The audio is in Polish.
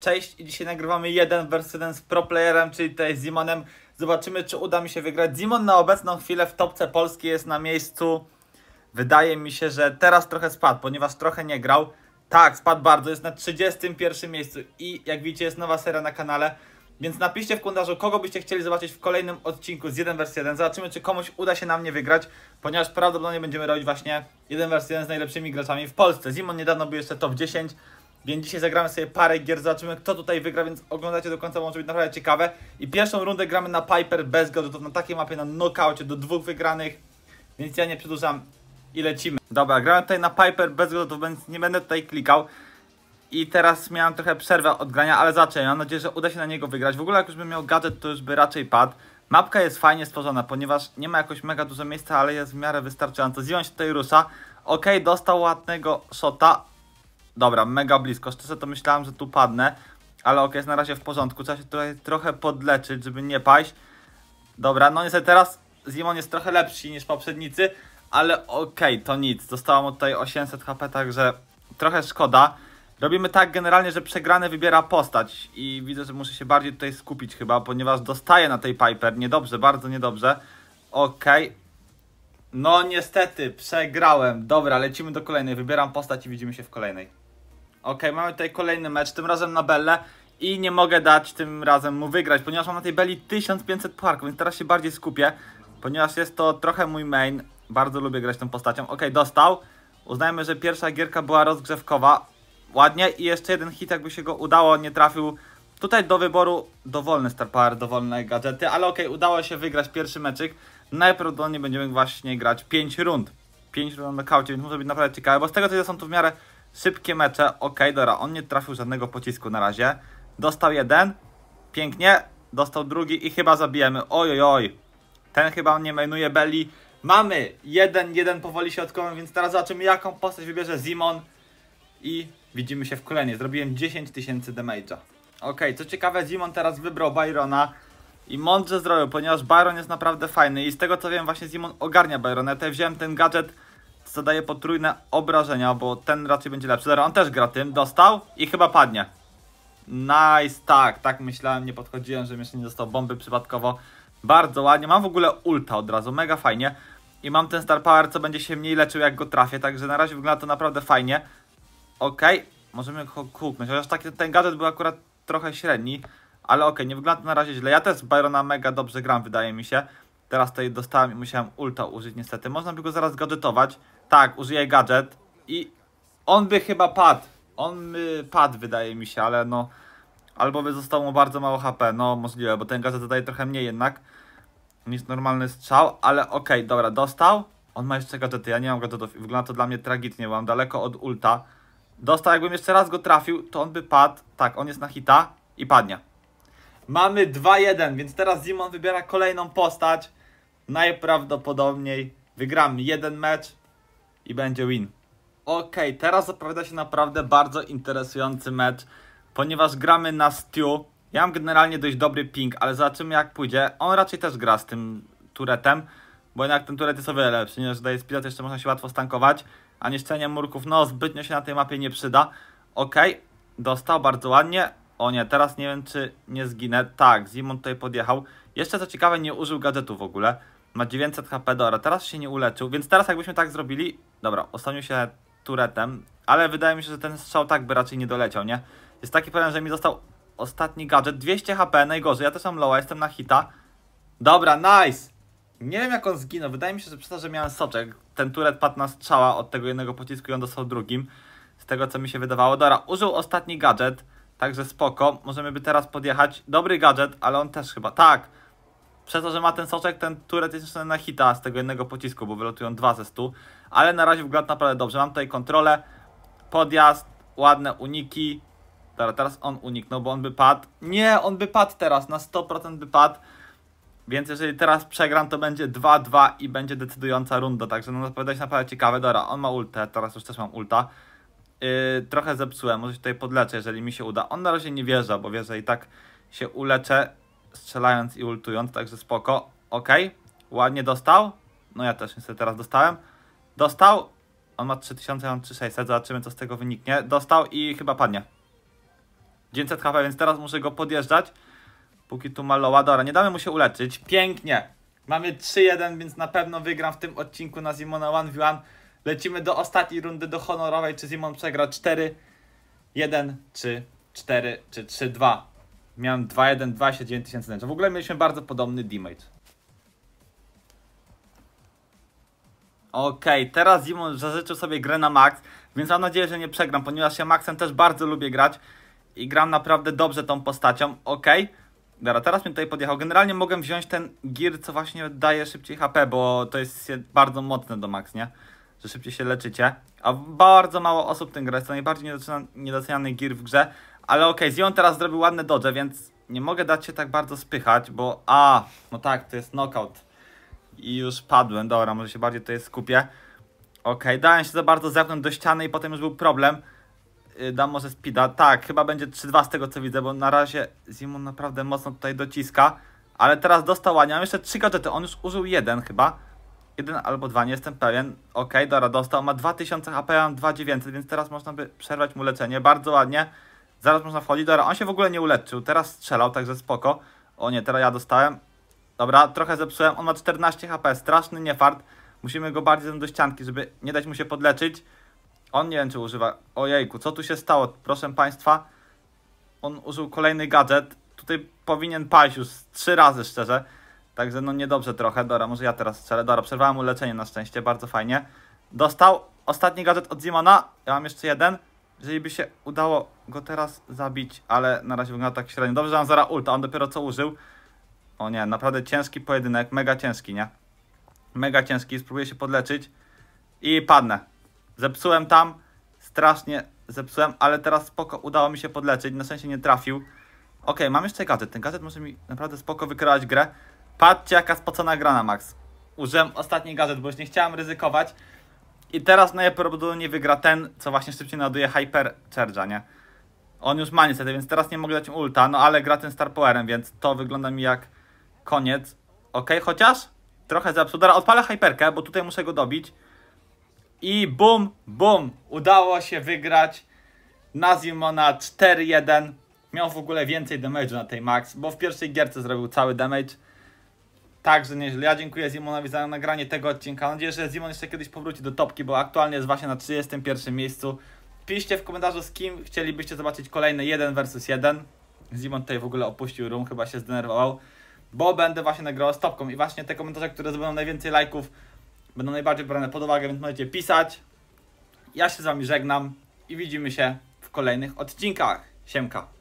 Cześć i dzisiaj nagrywamy jeden vs 1 z pro playerem, czyli tutaj z Zimonem. Zobaczymy, czy uda mi się wygrać. Zimon na obecną chwilę w topce polskiej jest na miejscu. Wydaje mi się, że teraz trochę spadł, ponieważ trochę nie grał. Tak, spadł bardzo, jest na 31 miejscu i jak widzicie jest nowa seria na kanale. Więc napiszcie w komentarzu, kogo byście chcieli zobaczyć w kolejnym odcinku z 1 vs 1. Zobaczymy, czy komuś uda się na mnie wygrać, ponieważ prawdopodobnie będziemy robić właśnie 1 vs 1 z najlepszymi graczami w Polsce. Zimon niedawno był jeszcze top 10, więc dzisiaj zagramy sobie parę gier, zobaczymy kto tutaj wygra, więc oglądacie do końca, może być naprawdę ciekawe. I pierwszą rundę gramy na Piper bez gadżetów, na takiej mapie, na knockoutie, do dwóch wygranych. Więc ja nie przedłużam i lecimy. Dobra, gramy tutaj na Piper bez gadżetów, więc nie będę tutaj klikał. I teraz miałem trochę przerwę od grania, ale zacząłem. Mam nadzieję, że uda się na niego wygrać. W ogóle jak już bym miał gadżet, to już by raczej padł. Mapka jest fajnie stworzona, ponieważ nie ma jakoś mega dużo miejsca, ale jest w miarę wystarczająco. Zion się tutaj rusza. Ok, dostał ładnego shota, Dobra, mega blisko. Szczerze to myślałem, że tu padnę, ale ok, jest na razie w porządku. Trzeba się tutaj trochę podleczyć, żeby nie paść. Dobra, no niestety teraz Zimon jest trochę lepszy niż poprzednicy, ale ok, to nic. Dostałam od tutaj 800 HP, także trochę szkoda. Robimy tak generalnie, że przegrany wybiera postać i widzę, że muszę się bardziej tutaj skupić chyba, ponieważ dostaję na tej Piper. Niedobrze, bardzo niedobrze. Ok. No niestety, przegrałem. Dobra, lecimy do kolejnej. Wybieram postać i widzimy się w kolejnej. Ok, mamy tutaj kolejny mecz, tym razem na Belle i nie mogę dać tym razem mu wygrać, ponieważ mam na tej Belli 1500 parków, więc teraz się bardziej skupię, ponieważ jest to trochę mój main, bardzo lubię grać tą postacią. Ok, dostał. Uznajmy, że pierwsza gierka była rozgrzewkowa, ładnie i jeszcze jeden hit, jakby się go udało, nie trafił. Tutaj do wyboru dowolny Star Power, dowolne gadżety, ale ok, udało się wygrać pierwszy meczyk. Najprawdopodobniej będziemy właśnie grać 5 rund. 5 rund na kaucie, więc może być naprawdę ciekawe, bo z tego co ja są tu w miarę Szybkie mecze, ok, dobra, on nie trafił żadnego pocisku na razie. Dostał jeden, pięknie, dostał drugi i chyba zabijemy. Oj, oj, oj. Ten chyba nie mainuje Belli. Mamy jeden, jeden powoli środkowym, więc teraz zobaczymy jaką postać wybierze Zimon. I widzimy się w kolejnej. Zrobiłem 10 tysięcy damage'a. Ok, co ciekawe Zimon teraz wybrał Byrona. I mądrze zrobił, ponieważ Byron jest naprawdę fajny i z tego co wiem właśnie Zimon ogarnia Byrona. Ja wziąłem ten gadżet zadaje potrójne obrażenia, bo ten raczej będzie lepszy. Dobra, on też gra tym, dostał i chyba padnie. Nice, tak, tak myślałem, nie podchodziłem, że jeszcze nie dostał bomby przypadkowo. Bardzo ładnie, mam w ogóle ulta od razu, mega fajnie. I mam ten Star Power, co będzie się mniej leczył jak go trafię, także na razie wygląda to naprawdę fajnie. Okej, okay. możemy go kuknąć, chociaż taki, ten gadżet był akurat trochę średni. Ale okej, okay, nie wygląda to na razie źle. Ja też Byrona mega dobrze gram, wydaje mi się. Teraz tutaj dostałem i musiałem ulta użyć niestety. Można by go zaraz gadżetować. Tak, użyję gadżet i on by chyba padł. On by padł wydaje mi się, ale no... Albo by zostało mu bardzo mało HP, no możliwe, bo ten gadżet daje trochę mniej jednak niż normalny strzał, ale okej, okay, dobra, dostał. On ma jeszcze gadżety, ja nie mam gadżetów i wygląda to dla mnie tragicznie, bo mam daleko od ulta. Dostał, jakbym jeszcze raz go trafił, to on by padł. Tak, on jest na hita i padnie. Mamy 2-1, więc teraz Zimon wybiera kolejną postać najprawdopodobniej wygramy jeden mecz i będzie win. Ok, teraz zapowiada się naprawdę bardzo interesujący mecz, ponieważ gramy na Stew. Ja mam generalnie dość dobry ping, ale zobaczymy jak pójdzie. On raczej też gra z tym turetem, bo jednak ten turet jest o wiele lepszy, niż daje spilot, jeszcze można się łatwo stankować, a niszczenie murków, no zbytnio się na tej mapie nie przyda. Ok, dostał bardzo ładnie. O nie, teraz nie wiem czy nie zginę. Tak, Zimon tutaj podjechał. Jeszcze co ciekawe nie użył gadżetu w ogóle. Ma 900 HP, dobra, teraz się nie uleczył, więc teraz jakbyśmy tak zrobili... Dobra, osłonił się turetem, ale wydaje mi się, że ten strzał tak by raczej nie doleciał, nie? Jest taki problem, że mi został ostatni gadżet, 200 HP, najgorzej, ja też mam lowa, jestem na hita. Dobra, nice! Nie wiem jak on zginął, wydaje mi się, że przez to, że miałem soczek, ten turet padł na strzała od tego jednego pocisku i on dostał drugim. Z tego co mi się wydawało. Dobra, użył ostatni gadżet, także spoko, możemy by teraz podjechać. Dobry gadżet, ale on też chyba, tak! przez to, że ma ten soczek, ten turret jest jeszcze na hita z tego jednego pocisku, bo wylotują dwa ze stu. Ale na razie wygląda naprawdę dobrze. Mam tutaj kontrolę, podjazd, ładne uniki. Dobra, teraz on uniknął, bo on by padł. Nie, on by padł teraz, na 100% by padł. Więc jeżeli teraz przegram, to będzie 2-2 i będzie decydująca runda. Także no, zapowiada się naprawdę ciekawe. Dobra, on ma ultę, teraz już też mam ulta. Yy, trochę zepsułem, może się tutaj podleczę, jeżeli mi się uda. On na razie nie wierzy, bo wie, że i tak się uleczę strzelając i ultując, także spoko. Ok, ładnie dostał. No ja też niestety teraz dostałem. Dostał. On ma 3000, ja mam 3600, zobaczymy co z tego wyniknie. Dostał i chyba padnie. 900 HP, więc teraz muszę go podjeżdżać. Póki tu ma loła. Dobra, nie damy mu się uleczyć. Pięknie. Mamy 3-1, więc na pewno wygram w tym odcinku na Zimona 1v1. Lecimy do ostatniej rundy, do honorowej. Czy Zimon przegra 4-1, czy 4, czy 3-2. Miałem 2-1-2, się 9000 damage'a. W ogóle mieliśmy bardzo podobny damage. Okej, okay, teraz Zimon zażyczył sobie grę na max, więc mam nadzieję, że nie przegram, ponieważ ja maxem też bardzo lubię grać i gram naprawdę dobrze tą postacią. Okej, okay. Dobra, teraz mi tutaj podjechał. Generalnie mogłem wziąć ten gear, co właśnie daje szybciej HP, bo to jest bardzo mocne do max, nie? Że szybciej się leczycie. A bardzo mało osób tym gra, jest to najbardziej niedoceniany gear w grze, ale okej, okay, Zion teraz zrobił ładne dodge, więc nie mogę dać się tak bardzo spychać, bo... A, no tak, to jest knockout. I już padłem, dobra, może się bardziej tutaj skupię. Ok, dałem się za bardzo zepnąć do ściany i potem już był problem. Yy, dam może speeda. Tak, chyba będzie 3-2 z tego co widzę, bo na razie Zimon naprawdę mocno tutaj dociska. Ale teraz dostał ładnie. Mam jeszcze 3 gadżety. On już użył jeden chyba. Jeden albo dwa, nie jestem pewien. Ok, dobra, dostał. Ma 2000 HP, mam 2900, więc teraz można by przerwać mu leczenie. Bardzo ładnie. Zaraz można wchodzić. Dobra, on się w ogóle nie uleczył. Teraz strzelał, także spoko. O nie, teraz ja dostałem. Dobra, trochę zepsułem. On ma 14 HP. Straszny niefart. Musimy go bardziej do ścianki, żeby nie dać mu się podleczyć. On nie wiem, czy używa... Ojejku, co tu się stało? Proszę Państwa, on użył kolejny gadżet. Tutaj powinien paść już trzy razy, szczerze. Także no niedobrze trochę. Dobra, może ja teraz strzelę. Dobra, przerwałem mu leczenie na szczęście, bardzo fajnie. Dostał ostatni gadżet od Zimona. Ja mam jeszcze jeden. Jeżeli by się udało go teraz zabić, ale na razie wygląda tak średnio. Dobrze, że mam Zara ulta, on dopiero co użył. O nie, naprawdę ciężki pojedynek, mega ciężki, nie? Mega ciężki, spróbuję się podleczyć i padnę. Zepsułem tam, strasznie zepsułem, ale teraz spoko, udało mi się podleczyć, na sensie nie trafił. Ok, mam jeszcze gadżet, ten gadżet może mi naprawdę spoko wykrywać grę. Patrzcie jaka spocona grana, na max. Użyłem ostatni gadżet, bo już nie chciałem ryzykować. I teraz najprawdopodobniej wygra ten, co właśnie szybciej naduje Hypercharge'a, nie? On już ma niestety, więc teraz nie mogę dać mu ulta, no ale gra ten Star Powerem, więc to wygląda mi jak koniec. Ok, chociaż trochę zepsuł. Dobra, odpalę Hyperkę, bo tutaj muszę go dobić. I bum, bum, udało się wygrać na 4-1. Miał w ogóle więcej damage'u na tej max, bo w pierwszej gierce zrobił cały damage także nieźle. Ja dziękuję Zimonowi za nagranie tego odcinka. Mam nadzieję, że Zimon jeszcze kiedyś powróci do topki, bo aktualnie jest właśnie na 31 miejscu. Piszcie w komentarzu z kim chcielibyście zobaczyć kolejny 1 versus 1. Zimon tutaj w ogóle opuścił room, chyba się zdenerwował, bo będę właśnie nagrał z topką i właśnie te komentarze, które zdobędą najwięcej lajków będą najbardziej brane pod uwagę, więc możecie pisać. Ja się z Wami żegnam i widzimy się w kolejnych odcinkach. Siemka!